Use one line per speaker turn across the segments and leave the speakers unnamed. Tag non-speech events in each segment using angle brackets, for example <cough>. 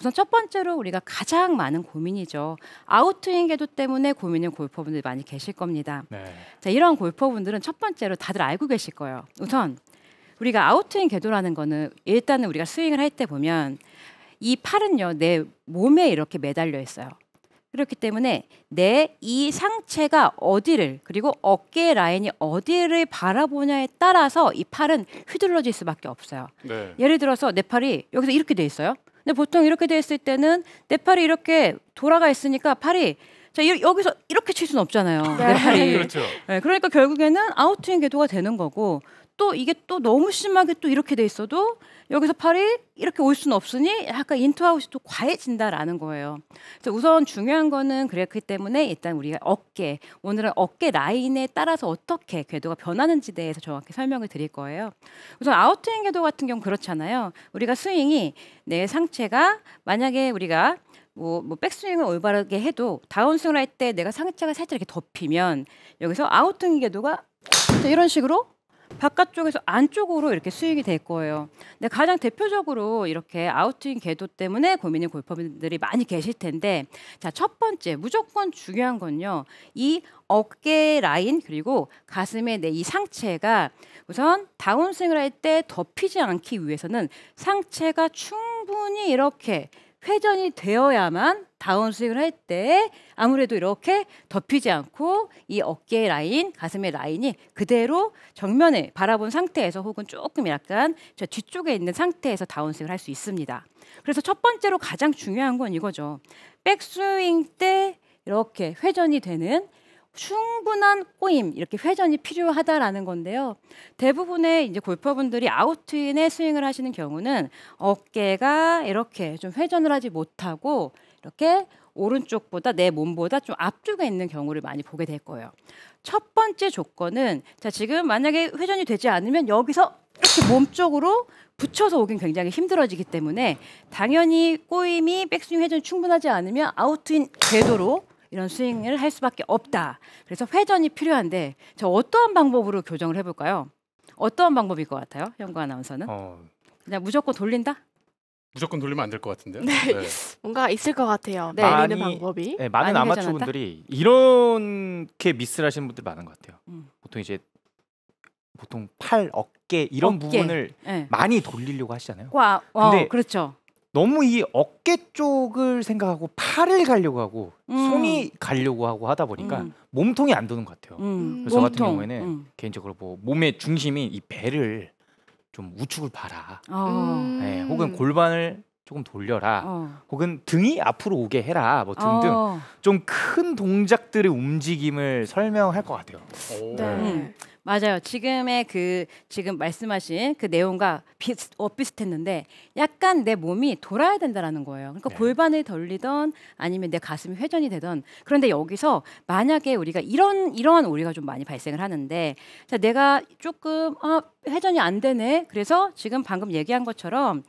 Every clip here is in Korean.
우선 첫 번째로 우리가 가장 많은 고민이죠. 아웃트윙 궤도 때문에 고민인 골퍼분들 많이 계실 겁니다. 네. 자, 이런 골퍼분들은 첫 번째로 다들 알고 계실 거예요. 우선 우리가 아웃트윙 궤도라는 거는 일단은 우리가 스윙을 할 때 보면 이 팔은요 내 몸에 이렇게 매달려 있어요. 그렇기 때문에 내 이 상체가 어디를 그리고 어깨 라인이 어디를 바라보냐에 따라서 이 팔은 휘둘러질 수밖에 없어요. 네. 예를 들어서 내 팔이 여기서 이렇게 돼 있어요. 근데 보통 이렇게 돼 있을 때는 내 팔이 이렇게 돌아가 있으니까 팔이 자 이, 여기서 이렇게 칠 수는 없잖아요. 네. 내 팔이. 그렇죠. 네, 그러니까 결국에는 아웃트인 궤도가 되는 거고 또 이게 또 너무 심하게 또 이렇게 돼 있어도 여기서 팔이 이렇게 올 수는 없으니 약간 인투아웃이 또 과해진다라는 거예요. 그래서 우선 중요한 거는 그랬기 때문에 일단 우리가 어깨 오늘은 어깨 라인에 따라서 어떻게 궤도가 변하는지 대해서 정확히 설명을 드릴 거예요. 우선 아웃트인 궤도 같은 경우 그렇잖아요. 우리가 스윙이 내 상체가 만약에 우리가 뭐, 뭐 백스윙을 올바르게 해도 다운스윙을 할 때 내가 상체가 살짝 이렇게 덮이면 여기서 아웃트인 궤도가 이런 식으로 바깥쪽에서 안쪽으로 이렇게 스윙이 될 거예요. 근데 가장 대표적으로 이렇게 아웃스 궤도 때문에 고민인 골퍼분들이 많이 계실 텐데 자, 첫 번째 무조건 중요한 건요. 이 어깨 라인 그리고 가슴의 내 이 상체가 우선 다운스윙을 할 때 덮이지 않기 위해서는 상체가 충분히 이렇게 회전이 되어야만 다운 스윙을 할 때 아무래도 이렇게 덮이지 않고 이 어깨 라인, 가슴의 라인이 그대로 정면을 바라본 상태에서 혹은 조금 약간 저 뒤쪽에 있는 상태에서 다운 스윙을 할 수 있습니다. 그래서 첫 번째로 가장 중요한 건 이거죠. 백스윙 때 이렇게 회전이 되는 충분한 꼬임 이렇게 회전이 필요하다라는 건데요. 대부분의 이제 골퍼분들이 아웃트윈의 스윙을 하시는 경우는 어깨가 이렇게 좀 회전을 하지 못하고 이렇게 오른쪽보다 내 몸보다 좀 앞쪽에 있는 경우를 많이 보게 될 거예요. 첫 번째 조건은 자 지금 만약에 회전이 되지 않으면 여기서 이렇게 몸쪽으로 붙여서 오긴 굉장히 힘들어지기 때문에 당연히 꼬임이 백스윙 회전 충분하지 않으면 아웃인 궤도로 이런 스윙을 할 수밖에 없다. 그래서 회전이 필요한데 저 어떠한 방법으로 교정을 해볼까요? 어떠한 방법일 것 같아요, 현구 아나운서는? 어... 그냥 무조건 돌린다?
무조건 돌리면 안 될 것 같은데요. 네. 네.
<laughs> 뭔가 있을 것 같아요. 네. 많이, 돌리는 방법이. 네, 많은 아마추어분들이
이렇게
미스를 하시는 분들 많은 것 같아요. 음. 보통 이제 보통 팔, 어깨 이런 어깨. 부분을 네. 많이 돌리려고 하시잖아요. 와, 와, 어, 근데 그렇죠. 너무 이 어깨 쪽을 생각하고 팔을 가려고 하고 음. 손이 가려고 하고 하다 보니까 음. 몸통이 안 도는 것 같아요.
음. 그래서 몸통. 같은 경우에는 음.
개인적으로 뭐 몸의 중심이 이 배를 좀 우측을 봐라.
어.
네, 음. 혹은 골반을 조금 돌려라. 어. 혹은 등이 앞으로 오게 해라. 뭐 어. 등등 어. 좀큰 동작들의 움직임을 설명할 것 같아요. 네. 네.
맞아요. 지금의 그 지금 말씀하신 그 내용과 비슷, 엇비슷했는데 어, 약간 내 몸이 돌아야 된다라는 거예요. 그러니까 네. 골반을 돌리던 아니면 내 가슴이 회전이 되던 그런데 여기서 만약에 우리가 이런 이러한 오류가 좀 많이 발생을 하는데 자, 내가 조금 아, 회전이 안 되네. 그래서 지금 방금 얘기한 것처럼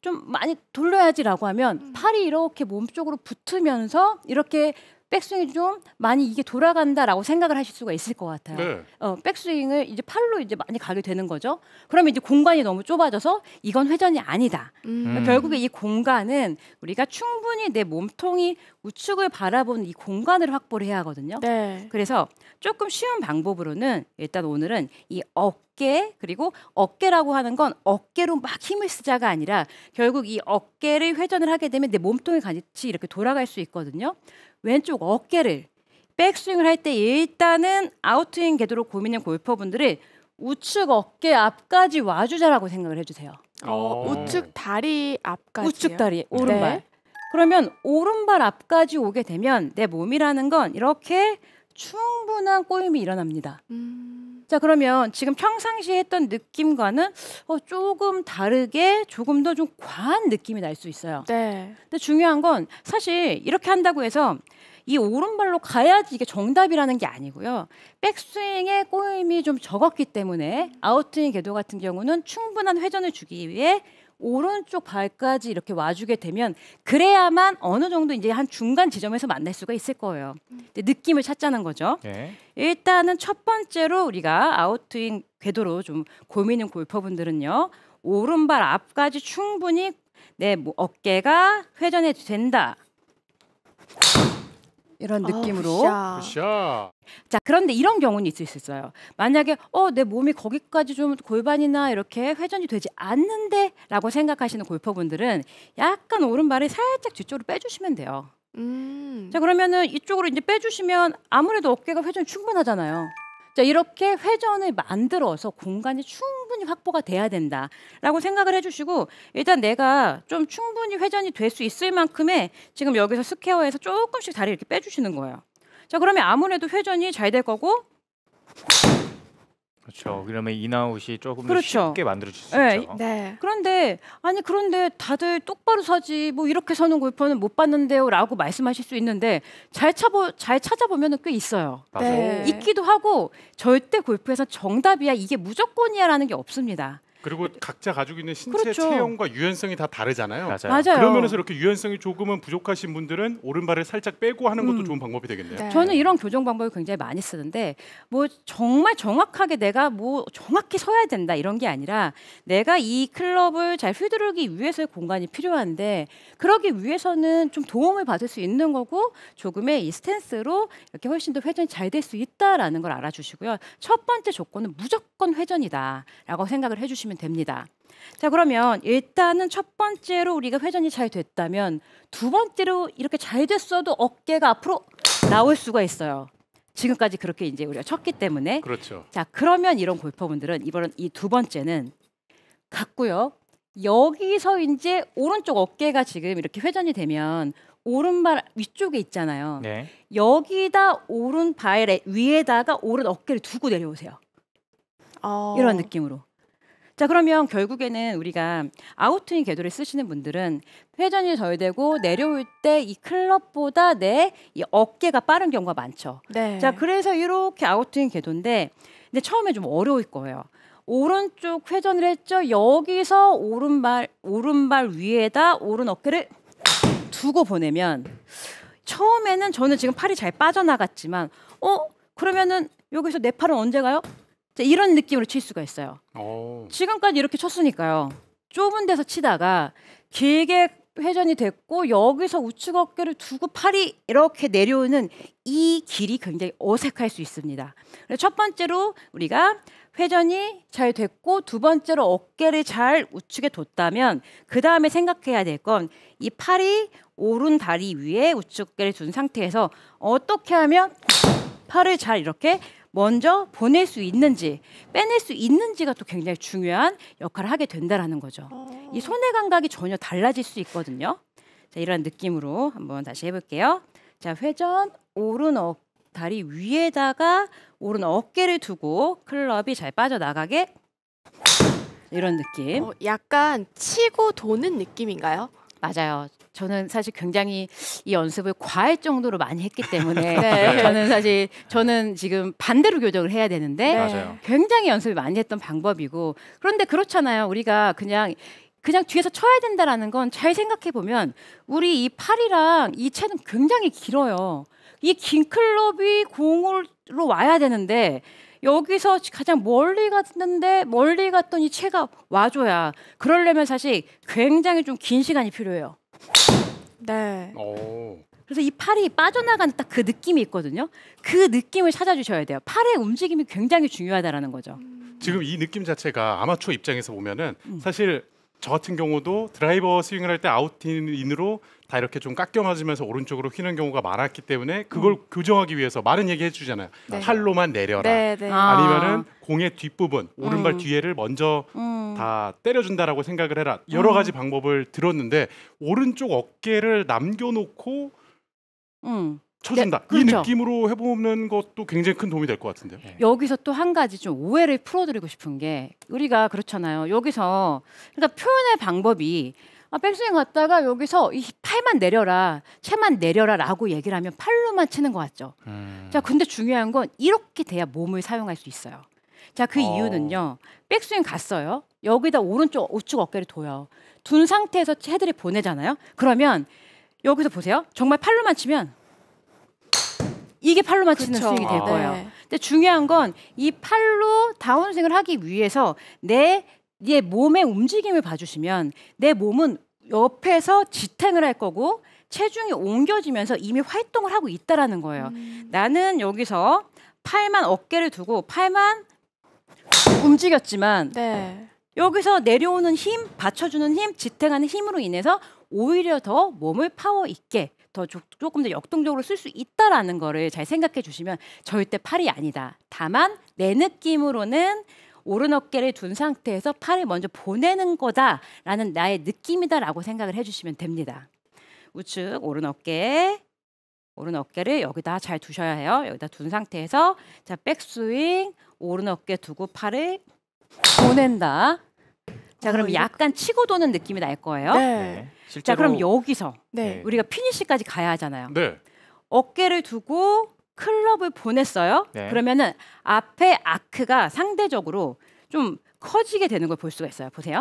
좀 많이 돌려야지라고 하면 음. 팔이 이렇게 몸 쪽으로 붙으면서 이렇게 백스윙이 좀 많이 이게 돌아간다라고 생각을 하실 수가 있을 것 같아요. 네. 어, 백스윙을 이제 팔로 이제 많이 가게 되는 거죠. 그러면 이제 공간이 너무 좁아져서 이건 회전이 아니다. 그러니까 음. 그 결국에 이 공간은 우리가 충분히 내 몸통이 우측을 바라보는 이 공간을 확보를 해야 하거든요. 네. 그래서 조금 쉬운 방법으로는 일단 오늘은 이 억, 어깨 그리고 어깨라고 하는 건 어깨로 막 힘을 쓰자가 아니라 결국 이 어깨를 회전을 하게 되면 내 몸통이 같이 이렇게 돌아갈 수 있거든요. 왼쪽 어깨를 백스윙을 할 때 일단은 아웃스윙 궤도로 고민한 골퍼분들을 우측 어깨 앞까지 와주자라고 생각을 해주세요.
어, 우측
다리 앞까지 우측 다리 네. 오른발. 네. 그러면 오른발 앞까지 오게 되면 내 몸이라는 건 이렇게 충분한 꼬임이 일어납니다. 음... 자 그러면 지금 평상시에 했던 느낌과는 어, 조금 다르게 조금 더 좀 과한 느낌이 날 수 있어요. 네. 근데 중요한 건 사실 이렇게 한다고 해서 이 오른발로 가야지 이게 정답이라는 게 아니고요. 백스윙의 꼬임이 좀 적었기 때문에 아웃스윙 궤도 같은 경우는 충분한 회전을 주기 위해 오른쪽 발까지 이렇게 와주게 되면 그래야만 어느 정도 이제 한 중간 지점에서 만날 수가 있을 거예요. 느낌을 찾자는 거죠. 네. 일단은 첫 번째로 우리가 아웃트윙 궤도로 좀 고민인 골퍼분들은요. 오른발 앞까지 충분히 내뭐 어깨가 회전이 된다. 이런 아, 느낌으로. 아, 자 그런데 이런 경우는 있을 수 있어요. 만약에 어내 몸이 거기까지 좀 골반이나 이렇게 회전이 되지 않는데라고 생각하시는 골퍼분들은 약간 오른발을 살짝 뒤쪽으로 빼주시면 돼요. 음. 자 그러면은 이쪽으로 이제 빼주시면 아무래도 어깨가 회전 충분하잖아요. 자, 이렇게 회전을 만들어서 공간이 충분히 확보가 돼야 된다라고 생각을 해주시고 일단 내가 좀 충분히 회전이 될 수 있을 만큼의 지금 여기서 스퀘어에서 조금씩 다리 이렇게 빼주시는 거예요. 자, 그러면 아무래도 회전이 잘 될 거고
그렇죠. 그러면 인아웃이 조금 그렇죠. 쉽게 만들어질 수
네. 있죠. 네. 그런데 아니 그런데 다들 똑바로 서지 뭐 이렇게 서는 골퍼는 못 봤는데요라고 말씀하실 수 있는데 잘 찾아 잘찾아보면꽤 있어요. 네. 있기도 하고 절대 골프에서 정답이야 이게 무조건이야라는 게 없습니다.
그리고 각자 가지고 있는 신체 그렇죠. 체형과 유연성이 다 다르잖아요. 맞아요. 맞아요. 그런 면에서 이렇게 유연성이 조금은 부족하신 분들은 오른발을 살짝 빼고 하는 것도 음. 좋은 방법이 되겠네요. 네. 저는
이런 교정 방법을 굉장히 많이 쓰는데 뭐 정말 정확하게 내가 뭐 정확히 서야 된다 이런 게 아니라 내가 이 클럽을 잘 휘두르기 위해서의 공간이 필요한데 그러기 위해서는 좀 도움을 받을 수 있는 거고 조금의 이 스탠스로 이렇게 훨씬 더 회전이 잘 될 수 있다라는 걸 알아주시고요. 첫 번째 조건은 무조건 회전이다라고 생각을 해주시면 하시면 됩니다. 자 그러면 일단은 첫 번째로 우리가 회전이 잘 됐다면 두 번째로 이렇게 잘 됐어도 어깨가 앞으로 나올 수가 있어요. 지금까지 그렇게 이제 우리가 쳤기 때문에 그렇죠. 자 그러면 이런 골퍼분들은 이번은 이 두 번째는 같고요. 여기서 이제 오른쪽 어깨가 지금 이렇게 회전이 되면 오른발 위쪽에 있잖아요. 네. 여기다 오른 발 위에다가 오른 어깨를 두고 내려오세요. 어... 이런 느낌으로. 자 그러면 결국에는 우리가 아웃투인 궤도를 쓰시는 분들은 회전이 덜 되고 내려올 때 이 클럽보다 내 이 어깨가 빠른 경우가 많죠. 네. 자 그래서 이렇게 아웃투인 궤도인데 근데 처음에 좀 어려울 거예요. 오른쪽 회전을 했죠. 여기서 오른발 오른발 위에다 오른 어깨를 두고 보내면 처음에는 저는 지금 팔이 잘 빠져나갔지만 어 그러면은 여기서 내 팔은 언제 가요? 이런 느낌으로 칠 수가 있어요. 오. 어. 지금까지 이렇게 쳤으니까요. 좁은 데서 치다가 길게 회전이 됐고 여기서 우측 어깨를 두고 팔이 이렇게 내려오는 이 길이 굉장히 어색할 수 있습니다. 첫 번째로 우리가 회전이 잘 됐고 두 번째로 어깨를 잘 우측에 뒀다면 그 다음에 생각해야 될 건 이 팔이 오른 다리 위에 우측 어깨를 둔 상태에서 어떻게 하면 팔을 잘 이렇게 먼저 보낼 수 있는지 빼낼 수 있는지가 또 굉장히 중요한 역할을 하게 된다라는 거죠. 어. 이손의 감각이 전혀 달라질 수 있거든요. 자, 이런 느낌으로 한번 다시 해볼게요. 자, 회전 오른 어, 다리 위에다가 오른 어깨를 두고 클럽이 잘 빠져나가게 이런 느낌. 어, 약간 치고 도는 느낌인가요? 맞아요. 저는 사실 굉장히 이 연습을 과할 정도로 많이 했기 때문에 <laughs> 네. 저는 사실 저는 지금 반대로 교정을 해야 되는데 네. 맞 굉장히 연습을 많이 했던 방법이고 그런데 그렇잖아요. 우리가 그냥 그냥 뒤에서 쳐야 된다라는 건 잘 생각해 보면 우리 이 팔이랑 이 채는 굉장히 길어요. 이 긴 클럽이 공으로 와야 되는데 여기서 가장 멀리 갔는데 멀리 갔더니 채가 와줘야 그러려면 사실 굉장히 좀 긴 시간이 필요해요. 네. 오. 어. 그래서 이 팔이 빠져나가는 딱 그 느낌이 있거든요. 그 느낌을 찾아주셔야 돼요. 팔의 움직임이 굉장히 중요하다라는 거죠. 음.
지금 이 느낌 자체가 아마추어 입장에서 보면은 음. 사실 저 같은 경우도 드라이버 스윙을 할 때 아웃인으로 다 이렇게 좀 깎여 맞으면서 오른쪽으로 휘는 경우가 많았기 때문에 그걸 음. 교정하기 위해서 말은 얘기 해주잖아요. 네. 팔로만 내려라. 네, 네. 아. 아니면은 공의 뒷부분 오른발 음. 뒤에를 먼저 음. 다 때려준다라고 생각을 해라. 여러 음. 가지 방법을 들었는데 오른쪽 어깨를 남겨놓고 음. 쳐준다. 네, 그렇죠. 이 느낌으로 해보는 것도 굉장히 큰 도움이 될 것 같은데요. 네.
여기서 또 한 가지 좀 오해를 풀어드리고 싶은 게 우리가 그렇잖아요. 여기서 그러니까 표현의 방법이 아, 백스윙 갔다가 여기서 이 팔만 내려라, 채만 내려라라고 얘기를 하면 팔로만 치는 것 같죠. 음. 자, 근데 중요한 건 이렇게 돼야 몸을 사용할 수 있어요. 자, 그 어. 이유는요. 백스윙 갔어요. 여기다 오른쪽 우측 어깨를 둬요. 둔 상태에서 헤드를 보내잖아요. 그러면 여기서 보세요. 정말 팔로만 치면 이게 팔로 맞추는 그쵸. 스윙이 될 아, 거예요. 네. 근데 중요한 건 이 팔로 다운스윙을 하기 위해서 내, 내 몸의 움직임을 봐주시면 내 몸은 옆에서 지탱을 할 거고 체중이 옮겨지면서 이미 활동을 하고 있다라는 거예요. 음. 나는 여기서 팔만 어깨를 두고 팔만 움직였지만 네. 여기서 내려오는 힘, 받쳐주는 힘, 지탱하는 힘으로 인해서 오히려 더 몸을 파워 있게 더 조, 조금 더 역동적으로 쓸 수 있다라는 거를 잘 생각해 주시면 절대 팔이 아니다. 다만 내 느낌으로는 오른 어깨를 둔 상태에서 팔을 먼저 보내는 거다라는 나의 느낌이다라고 생각을 해주시면 됩니다. 우측 오른 어깨 오른 어깨를 여기다 잘 두셔야 해요. 여기다 둔 상태에서 자 백스윙 오른 어깨 두고 팔을 보낸다. 자 그럼 어, 약간 치고 도는 느낌이 날 거예요. 네. 네. 실제로... 자 그럼 여기서 네. 네. 우리가 피니시까지 가야 하잖아요. 네. 어깨를 두고 클럽을 보냈어요. 네. 그러면은 앞에 아크가 상대적으로 좀 커지게 되는 걸 볼 수가 있어요. 보세요.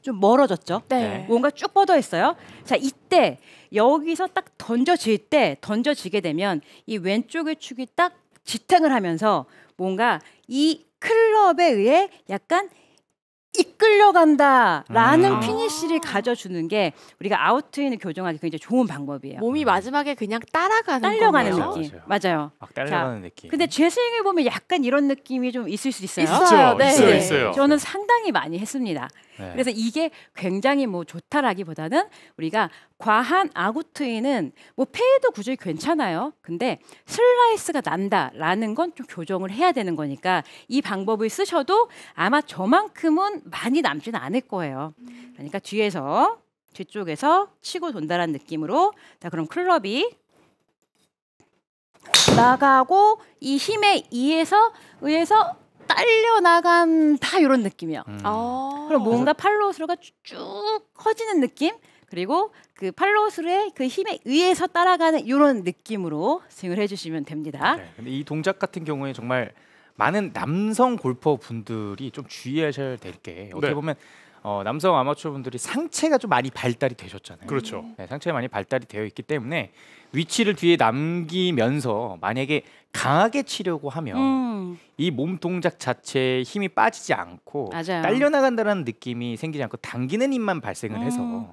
좀 멀어졌죠. 네. 네. 뭔가 쭉 뻗어 있어요. 자 이때 여기서 딱 던져질 때 던져지게 되면 이 왼쪽의 축이 딱 지탱을 하면서 뭔가 이 클럽에 의해 약간 이끌려간다라는 음. 피니쉬를 가져주는 게 우리가 아웃트윈을 교정하기 굉장히 좋은 방법이에요. 몸이 음. 마지막에 그냥 따라가는 딸려가는 거네요. 느낌. 맞아요. 맞아요.
막 딸려가는 자, 느낌. 근데
제 스윙을 보면 약간 이런 느낌이 좀 있을 수 있어요. 있어요. 네. 있어요, 있어요. 저는 상당히 많이 했습니다. 네. 그래서 이게 굉장히 뭐 좋다라기보다는 우리가 과한 아웃트인은뭐폐이도구조이 괜찮아요. 근데 슬라이스가 난다라는 건 좀 교정을 해야 되는 거니까 이 방법을 쓰셔도 아마 저만큼은 많이 남지는 않을 거예요. 그러니까 뒤에서 뒤쪽에서 치고 돈다라는 느낌으로 자 그럼 클럽이 나가고 이 힘에 의해서 의해서 딸려 나간다 이런 느낌이야. 음. 아 그럼 뭔가 팔로우스루가 쭉 커지는 느낌 그리고 그 팔로우스루의 그 힘에 의해서 따라가는 이런 느낌으로 스윙을 해주시면 됩니다. 네, 근데 이 동작 같은 경우에 정말
많은 남성 골퍼 분들이 좀 주의하셔야 될 게 어떻게 네. 보면 어, 남성 아마추어 분들이 상체가 좀 많이 발달이 되셨잖아요. 그렇죠. 네, 상체가 많이 발달이 되어 있기 때문에 위치를 뒤에 남기면서 만약에 강하게 치려고 하면 음. 이몸 동작 자체에 힘이 빠지지 않고 딸려 나간다는 느낌이 생기지 않고 당기는 힘만 발생을 해서 음.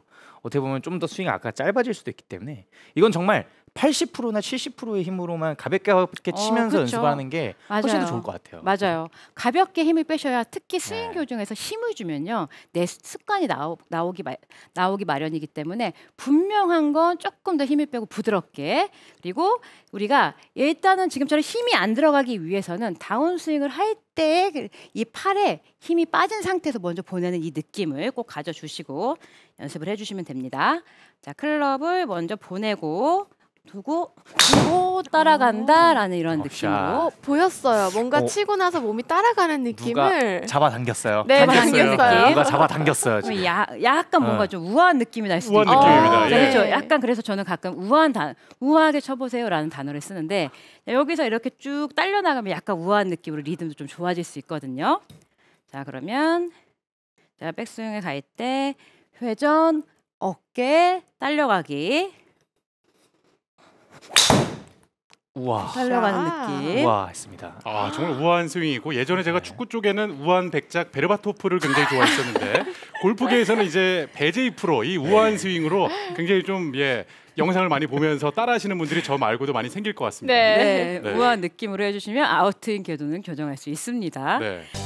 어떻게 보면 좀 더 스윙이 아까 짧아질 수도 있기 때문에 이건 정말 80%나 70%의 힘으로만 가볍게 가볍게 어, 치면서 어, 그렇죠. 연습하는 게 훨씬 맞아요. 더 좋을 것 같아요.
맞아요. 가볍게 힘을 빼셔야 특히 스윙 네. 교정에서 힘을 주면요 내 습관이 나오, 나오기 마, 나오기 마련이기 때문에 분명한 건 조금 더 힘을 빼고 부드럽게 그리고 우리가 일단은 지금처럼 힘이 안 들어가기 위해서는 다운 스윙을 할 때이 그 팔에 힘이 빠진 상태에서 먼저 보내는 이 느낌을 꼭 가져주시고 연습을 해주시면 됩니다. 자, 클럽을 먼저 보내고 두고 두고 아. 따라간다라는 이런
어, 느낌으로
보였어요. 뭔가 어. 치고 나서 몸이 따라가는 느낌을 네, 누가
잡아당겼어요. 네, 당겼어요. 당가 잡아당겼어요. 지금.
야, 약간 어. 뭔가 좀 우아한 느낌이 날 수도 있어요. 아, 예. 그렇죠. 네. 그렇죠. 약간 그래서 저는 가끔 우아한 단 우아하게 쳐보세요라는 단어를 쓰는데 여기서 이렇게 쭉 딸려 나가면 약간 우아한 느낌으로 리듬도 좀 좋아질 수 있거든요. 자 그러면 제가 백스윙에 갈때 회전, 어깨, 딸려가기. 우와. 달려가는 아.
느낌. 우와 했습니다. 아 정말 우아한 스윙이고 예전에 제가 네. 축구 쪽에는 우한 아 백작 베르바토프를 굉장히 좋아했었는데 <laughs> 골프계에서는 이제 베제이 프로 이 우아한 네. 스윙으로 굉장히 좀 예 영상을 많이 보면서 따라하시는 분들이 저 말고도 많이 생길 것 같습니다. 네, 네. 네. 우아한
느낌으로 해주시면 아웃인 궤도는 교정할 수 있습니다. 네.